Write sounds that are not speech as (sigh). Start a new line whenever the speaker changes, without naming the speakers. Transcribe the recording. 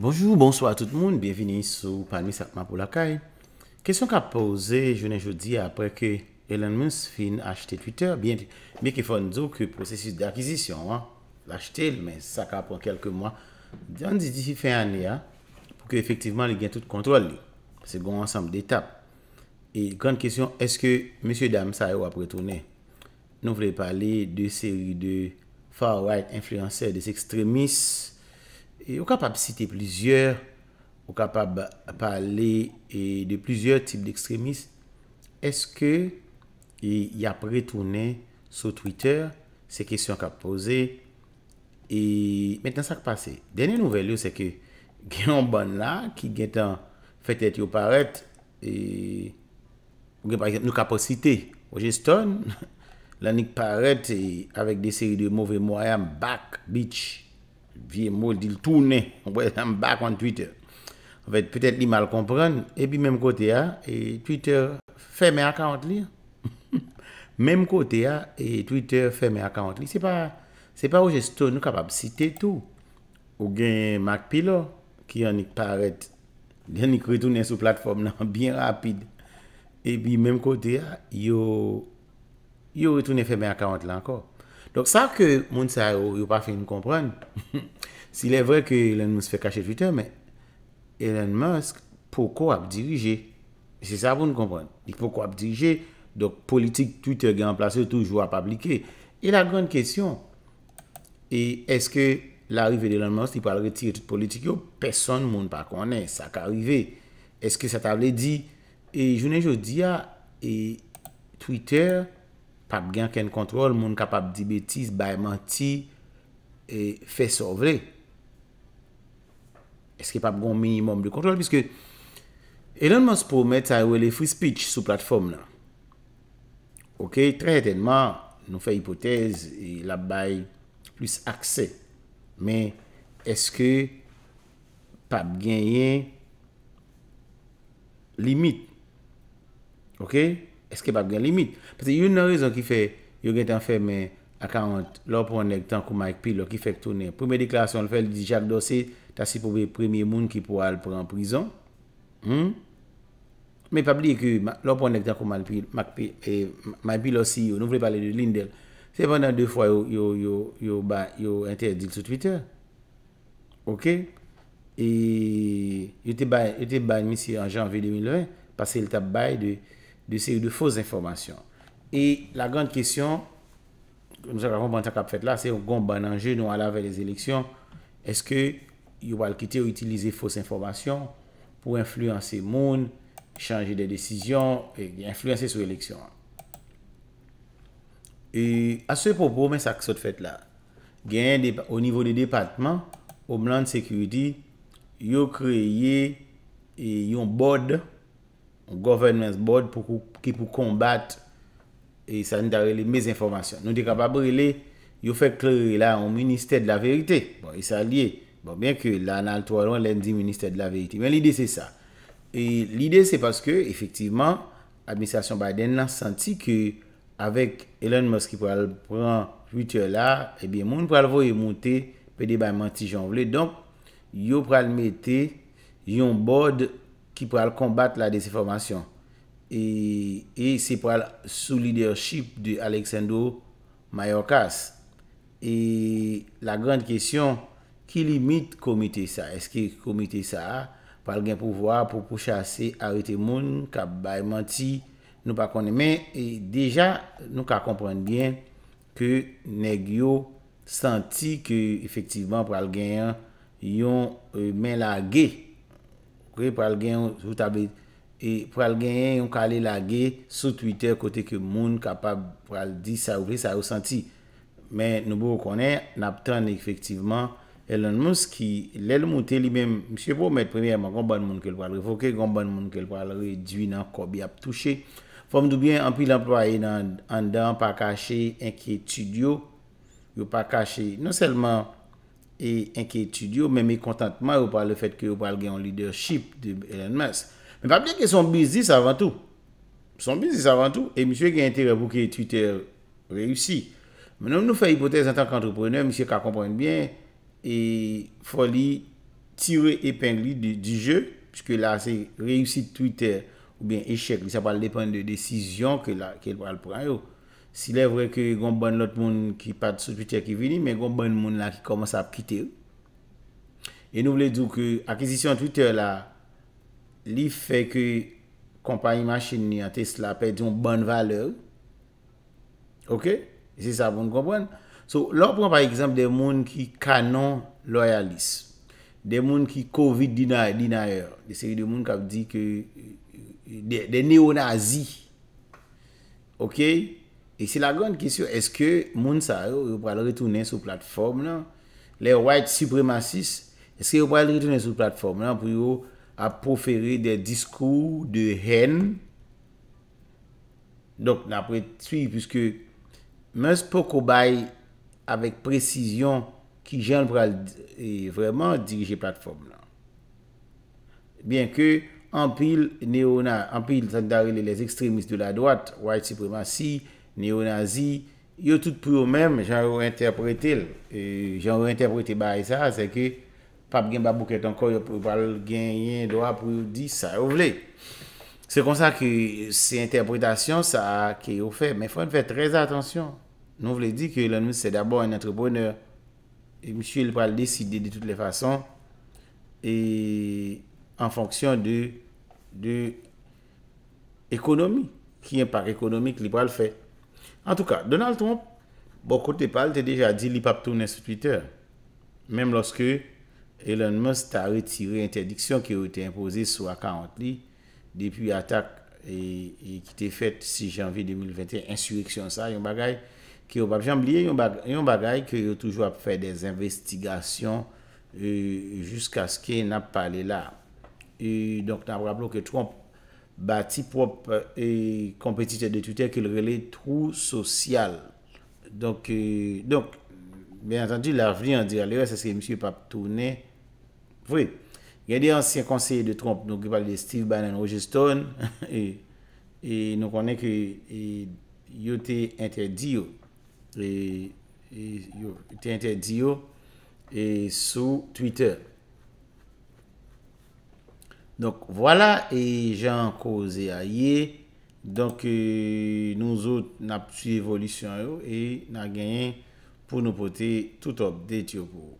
Bonjou, bonsoi a tout moun, bienveni sou Panmi Sakma Polakay Kesyon ka pose jounen joudi apre ke Ellen Mons fin achete Twitter Bien, me ke fon zou ke prosesis d'akizisyon L'achete, men, sa ka pon kelke mwa Djan di di fin ane ya Pou ke efektivman li gen tout kontrol li bon Se goun ansam d'etap E gran kesyon, eske M. Dam sa yo apre tonen Nou vle pale de seri de far-right influencer de s'ekstremis Ou kapab site plizyeur, ou kapab pale de plizyeur tip de ekstremist, eske y apre tounen sou Twitter se kisyon kap pose, e metan sa kpase. Dene nouvel yo se ke genon ban la ki gen tan fetet yo paret, ou gen par exemple nou kapap site, wajestan lanik (laughs) paret avek de seri de movemoyan bak, bitch, Viye mol di l toune, wè zanm bak an Twitter. Wèd, petèt li mal kompren, e bi mèm kote a, e Twitter fè mè akant li. Mèm kote a, e Twitter fè mè akant li. Se pa, se pa wè jè ston nou kapab site tou. Ou gen Mac Pilo, ki yonik paret, yonik retounen sou platform nan, (laughs) bien rapide. E bi mèm kote a, yo retounen fè mè akant li anko. Donk sa ke moun sa yo pa fe nou kompran, si le vre ke Elon Musk fe kache Twitter, men, Elon Musk pou ko ap dirije. Se sa pou nou kompran, pou ko ap dirije, donk politik Twitter gen plase toujou ap aplike. E la gran kestyon, e eske la rive de Elon Musk, li pa retire tout politik yo, peson moun pa konen, sa ka rive. Eske sa table di, e jounen jodi ya, e Twitter, pap gen ken kontrol, moun kapap di betis, bay manti, e fe sor vle. Eske pap gen minimum de kontrol, piske elan mons pou met a ouwe le free speech sou platform la. Ok, tretenman nou fe ipotez, e la bay plus akse, men eske pap gen yen limit. Ok? Eske pa gen limit. Pwese yon nan rezon ki fe, yo gen tan fe men akant lor ponen tan kou ma ekpi lor ki fe tounen. Prome deklarasyon lor fel di jak dosi, tasi pou ve premye moun ki pou al pou an prizon. Me hmm? pap li ke lor ponen tan kou ma ekpi lor si yo, nou vre pale de lindel. Se vwè nan de fwa yo interdit sou Twitter. Ok? E yo te bay misi an janvi 2020, pase l tap bay de... de se bon, bon ou de fos informasyon. E la gand kisyon, mou zak avon bantak ap fet la, se ou goun bananje nou alave les eleksyon, eske yow al kite ou itilize fos informasyon pou influansye moun, chanje de desisyon, e influansye sou eleksyon. E ase popo, mwen sak sot fet la, genye o nivou de depatman, ou mland sekuriti, yow kreye yon bod ou governance board ki pou kombat e sanitarele mez informasyon. Nou de kapabrele, yo fek kleri la an Ministè de la verite. Bon, e san liye. Bon, bien ke la nan to alon lèm di Ministè de la verite. Ben, l'ide se sa. E l'ide se paske, efektiveman, administasyon Biden nan santi ki avek Elon Musk ki pral pran jwitè la, e eh bie moun pral voye moutè pe de ba manti jan vle. Donk, yo pral mette yon board ki pral kombat la desinformasyon. E se pral sou lidership de Aleksandou Mayorkas. E la grand kesyon, ki limit komite sa? Eske komite sa? Pral gen pou vwa, pou pou chase, arete moun, ka baymanti, nou pa konnen men. E deja, nou ka komprenn bien ke neg yo senti ke efektivman pral gen yon men la gey. pou al gen yon kale lage sou Twitter kote ke moun kapab pou al di sa ouve sa ou santi. Men nou bo konen, nap tan efektiveman, el an mons ki lel moute li men, msye pou omet premièman, kon ban moun ke lwa lre, fokè kon ban moun ke lwa lre, diwi nan kobi ap touche. Fom dou bien, an pi l'emplwa e nan, an dan pa kache, en ki etu diyo, yo pa kache, non selman, E enke etudio, mè mè kontantman ou pa le fèt ki ou pal gen yon lideship de Elon Musk. Mè pa bè ke son bizis avan tou. Son bizis avan tou. E mishwe gen entere pou ki Twitter reyoussi. Mè nan nou fè hipotez an tak antrepreneur, mishwe ka komponye bè, e foli tire epeng li di je, pishke la se reyoussi Twitter ou bè enchec. Li sa pal depen de desisyon ke lal pran yo. Si le vre ke yon ban lot moun ki pat sou Twitter ki vini, me yon ban moun la ki koman sa pkite ou. E nou vle djou ke akizisyon Twitter la, li fe ke kompanyi machin ni a Tesla pè di yon ban vale ou. Ok? E se sa bon kompan. So, lor pran par ekzamp de moun ki kanon loyalis. Euh, euh, de moun ki covid dina er. De se yon de moun kap di ke de neonazi. Ok? E se la grand gisyon, eske moun sa yo yo pral retounen sou platform nan? Le white supremacist, eske yo pral retounen sou platform nan pou yo apouferi de diskou, de hen? Dok nan pral twi, pwiske moun se pou koubay avik presisyon ki jan pral vreman dirije platform nan. Bien ke, anpil neyo nan, anpil san darile les ekstremist de la doat, white supremacist, Neonazi, yo tout pou yo mèm jan ou interpretel. E jan ou interpretel ba y sa, se ke pap gen babou ket anko yo pou val gen yen doa pou di sa ou vle. Se kon sa ki se interpretasyon sa ki yo fè. Men fòn fè trez atansyon. Nou vle di ki l'anouz se d'abord un antreponeur. E mishil val deside de tout le fason. E an fonksyon de ekonomi. Ki yon par ekonomi ki li val fè. En tout cas, Donald Trump, bon, kote pal, te deja di li pap tourne insupiteur. Mem loske Elon Musk ta retire interdiksyon ki ou te impose sou akant li depi atak ki te fet 6 janvi 2021 insurreksyon sa, yon bagay ki ou pa jamb liye, yon bagay ki ou toujwa fe des investigasyon euh, jusqu'a sken ap pale la. Et donc, nan wap loke Trump, Bati prop e euh, kompetite de Twitter ki le rele trou sosyal. Donk, euh, donk, ben atan di la veni an di alè, se se msye pap tourne. Vre, gen di ansen konseye de Trump, nou ki pale de Steve Bannon, Roger Stone, e nou konen ki yo te ente di yo, yo te ente di yo sou Twitter. Donk wala e jan kouze a ye. Donk nouzout na psu evolisyon yo. E na genyen pou nou pote toutop det yo pou.